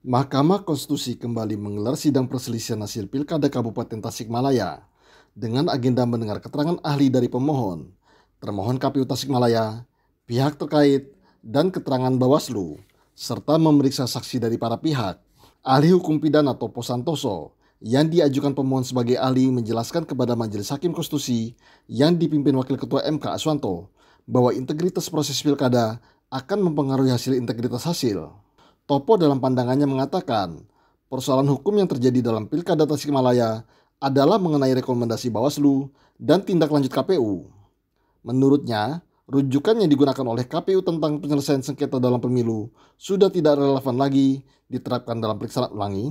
Mahkamah Konstitusi kembali menggelar sidang perselisihan hasil Pilkada Kabupaten Tasikmalaya dengan agenda mendengar keterangan ahli dari pemohon, termohon KPU Tasikmalaya, pihak terkait, dan keterangan Bawaslu, serta memeriksa saksi dari para pihak. Ahli hukum pidana Topo Santoso yang diajukan pemohon sebagai ahli menjelaskan kepada Majelis Hakim Konstitusi yang dipimpin Wakil Ketua MK Aswanto bahwa integritas proses pilkada akan mempengaruhi hasil integritas hasil. Topo dalam pandangannya mengatakan, persoalan hukum yang terjadi dalam Pilkada Tasikmalaya adalah mengenai rekomendasi Bawaslu dan tindak lanjut KPU. Menurutnya, rujukan yang digunakan oleh KPU tentang penyelesaian sengketa dalam pemilu sudah tidak relevan lagi diterapkan dalam periksa ulangi,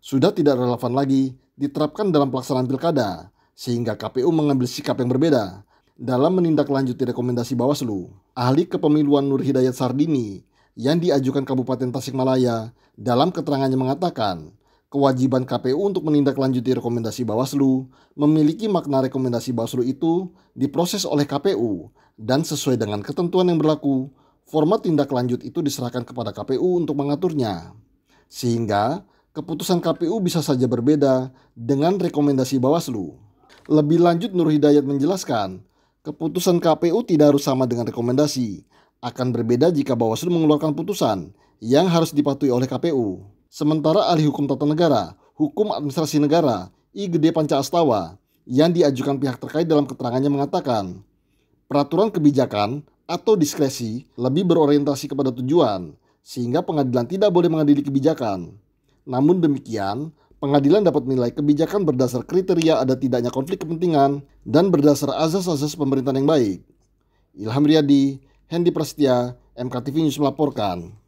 sudah tidak relevan lagi diterapkan dalam pelaksanaan pilkada, sehingga KPU mengambil sikap yang berbeda dalam menindaklanjuti rekomendasi Bawaslu. Ahli kepemiluan Nur Hidayat Sardini yang diajukan Kabupaten Tasikmalaya dalam keterangannya mengatakan kewajiban KPU untuk menindaklanjuti rekomendasi Bawaslu memiliki makna rekomendasi Bawaslu itu diproses oleh KPU dan sesuai dengan ketentuan yang berlaku, format tindak lanjut itu diserahkan kepada KPU untuk mengaturnya. Sehingga keputusan KPU bisa saja berbeda dengan rekomendasi Bawaslu. Lebih lanjut Nur Hidayat menjelaskan, keputusan KPU tidak harus sama dengan rekomendasi, akan berbeda jika Bawaslu mengeluarkan putusan yang harus dipatuhi oleh KPU. Sementara ahli hukum tata negara, hukum administrasi negara, I Gede Panca Astawa, yang diajukan pihak terkait dalam keterangannya mengatakan, peraturan kebijakan atau diskresi lebih berorientasi kepada tujuan, sehingga pengadilan tidak boleh mengadili kebijakan. Namun demikian, pengadilan dapat menilai kebijakan berdasar kriteria ada tidaknya konflik kepentingan dan berdasar azas-azas pemerintahan yang baik. Ilham Riyadi, Hendy Prasetya, MKTV News melaporkan.